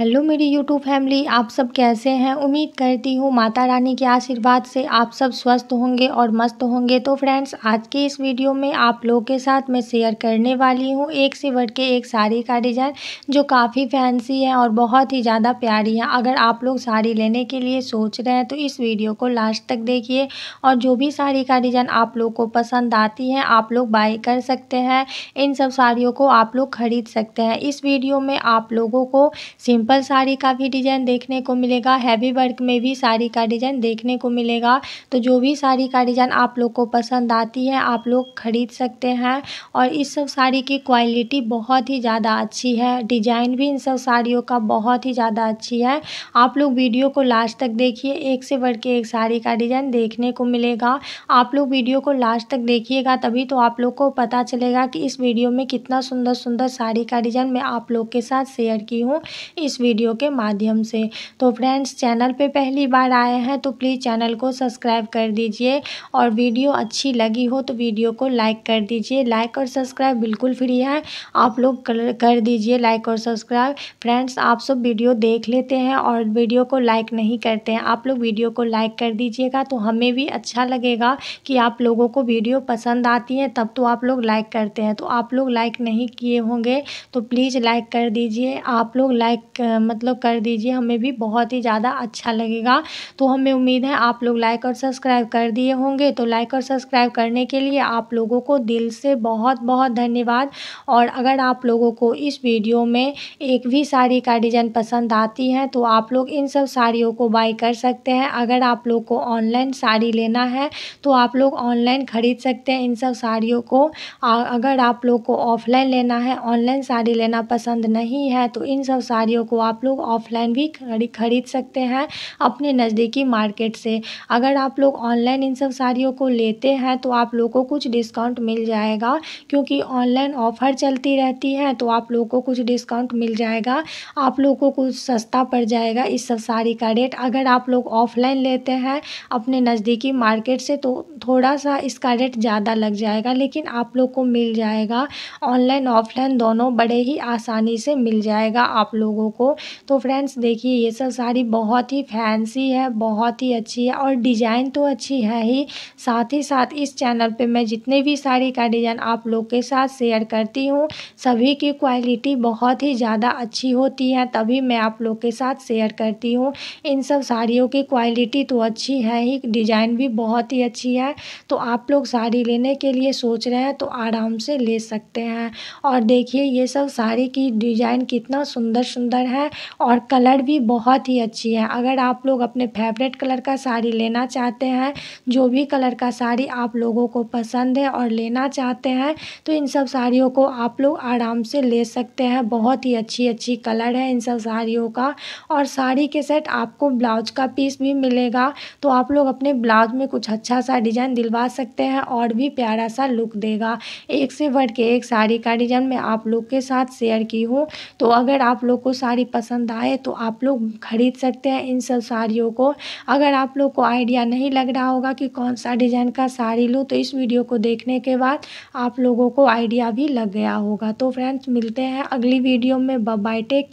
hello मेरी YouTube family आप सब कैसे हैं उम्मीद करती हूँ माता रानी के आशीर्वाद से आप सब स्वस्थ होंगे और मस्त होंगे तो फ्रेंड्स आज के इस वीडियो में आप लोगों के साथ मैं शेयर करने वाली हूँ एक से बढ़ के एक साड़ी का डिज़ाइन जो काफ़ी फैंसी है और बहुत ही ज़्यादा प्यारी है अगर आप लोग साड़ी लेने के लिए सोच रहे हैं तो इस वीडियो को लास्ट तक देखिए और जो भी साड़ी का डिज़ाइन आप लोग को पसंद आती है आप लोग बाई कर सकते हैं इन सब साड़ियों को आप लोग खरीद सकते हैं इस वीडियो में आप लोगों को सिंपल सिंपल साड़ी का भी डिज़ाइन देखने को मिलेगा हैवी वर्क में भी साड़ी का डिज़ाइन देखने को मिलेगा तो जो भी साड़ी का डिज़ाइन आप लोग को पसंद आती है आप लोग खरीद सकते हैं और इस सब साड़ी की क्वालिटी बहुत ही ज़्यादा अच्छी है डिज़ाइन भी इन सब साड़ियों का बहुत ही ज़्यादा अच्छी है आप लोग वीडियो को लास्ट तक देखिए एक से बढ़ के एक साड़ी का डिज़ाइन देखने को मिलेगा आप लोग वीडियो को लास्ट तक देखिएगा तभी तो आप लोग को पता चलेगा कि इस वीडियो में कितना सुंदर सुंदर साड़ी का डिज़ाइन मैं आप लोग के साथ शेयर की हूँ इस इस वीडियो के माध्यम से तो फ्रेंड्स चैनल पे पहली बार आए हैं तो प्लीज़ चैनल को सब्सक्राइब कर दीजिए और वीडियो अच्छी लगी हो तो वीडियो को लाइक कर दीजिए लाइक और सब्सक्राइब बिल्कुल फ्री है आप लोग कर दीजिए लाइक और सब्सक्राइब फ्रेंड्स आप सब वीडियो देख लेते हैं और वीडियो को लाइक नहीं करते हैं आप लोग वीडियो को लाइक कर दीजिएगा तो हमें भी अच्छा लगेगा कि आप लोगों को वीडियो पसंद आती है तब तो आप लोग लाइक करते हैं तो आप लोग लाइक नहीं किए होंगे तो प्लीज़ लाइक कर दीजिए आप लोग लाइक मतलब कर दीजिए हमें भी बहुत ही ज़्यादा अच्छा लगेगा तो हमें उम्मीद है आप लोग लाइक और सब्सक्राइब कर दिए होंगे तो लाइक और सब्सक्राइब करने के लिए आप लोगों को दिल से बहुत बहुत धन्यवाद और अगर आप लोगों को इस वीडियो में एक भी साड़ी का डिज़ाइन पसंद आती है तो आप लोग इन सब साड़ियों को बाई कर सकते हैं अगर आप लोग को ऑनलाइन साड़ी लेना है तो आप लोग ऑनलाइन ख़रीद सकते हैं इन सब साड़ियों को अगर आप लोग को ऑफलाइन लेना है ऑनलाइन साड़ी लेना पसंद नहीं है तो इन सब साड़ियों को आप लोग ऑफ़लाइन भी ख़रीद सकते हैं अपने नज़दीकी मार्केट से अगर आप लोग ऑनलाइन इन सब साड़ियों को लेते हैं तो आप लोग को कुछ डिस्काउंट मिल जाएगा क्योंकि ऑनलाइन ऑफ़र चलती रहती है तो आप लोगों को कुछ डिस्काउंट मिल जाएगा आप लोग को कुछ सस्ता पड़ जाएगा इस सब साड़ी का रेट अगर आप लोग ऑफ़लाइन लेते हैं अपने नज़दीकी मार्केट से तो थोड़ा सा इसका रेट ज़्यादा लग जाएगा लेकिन आप लोग को मिल जाएगा ऑनलाइन ऑफ़लाइन दोनों बड़े ही आसानी से मिल जाएगा आप लोगों को आपको तो फ्रेंड्स देखिए ये सब साड़ी बहुत ही फैंसी है बहुत ही अच्छी है और डिज़ाइन तो अच्छी है ही साथ ही साथ इस चैनल पे मैं जितने भी साड़ी का डिज़ाइन आप लोग के साथ शेयर करती हूँ सभी की क्वालिटी बहुत ही ज़्यादा अच्छी होती है तभी मैं आप लोग के साथ शेयर करती हूँ इन सब साड़ियों की क्वालिटी तो अच्छी है ही डिज़ाइन भी बहुत ही अच्छी है तो आप लोग साड़ी लेने के लिए सोच रहे हैं तो आराम से ले सकते हैं और देखिए ये सब साड़ी की डिज़ाइन कितना सुंदर सुंदर है और कलर भी बहुत ही अच्छी है अगर आप लोग अपने फेवरेट कलर का साड़ी लेना चाहते हैं जो भी कलर का साड़ी आप लोगों को पसंद है और लेना चाहते हैं तो इन सब साड़ियों को आप लोग आराम से ले सकते हैं बहुत ही अच्छी अच्छी कलर है इन सब साड़ियों का और साड़ी के सेट आपको ब्लाउज का पीस भी मिलेगा तो आप लोग अपने ब्लाउज में कुछ अच्छा सा डिज़ाइन दिलवा सकते हैं और भी प्यारा सा लुक देगा एक से बढ़ के एक साड़ी का डिज़ाइन मैं आप लोग के साथ शेयर की हूँ तो अगर आप लोग को साड़ी साड़ी पसंद आए तो आप लोग खरीद सकते हैं इन सब साड़ियों को अगर आप लोग को आइडिया नहीं लग रहा होगा कि कौन सा डिज़ाइन का साड़ी लूँ तो इस वीडियो को देखने के बाद आप लोगों को आइडिया भी लग गया होगा तो फ्रेंड्स मिलते हैं अगली वीडियो में बाय टेक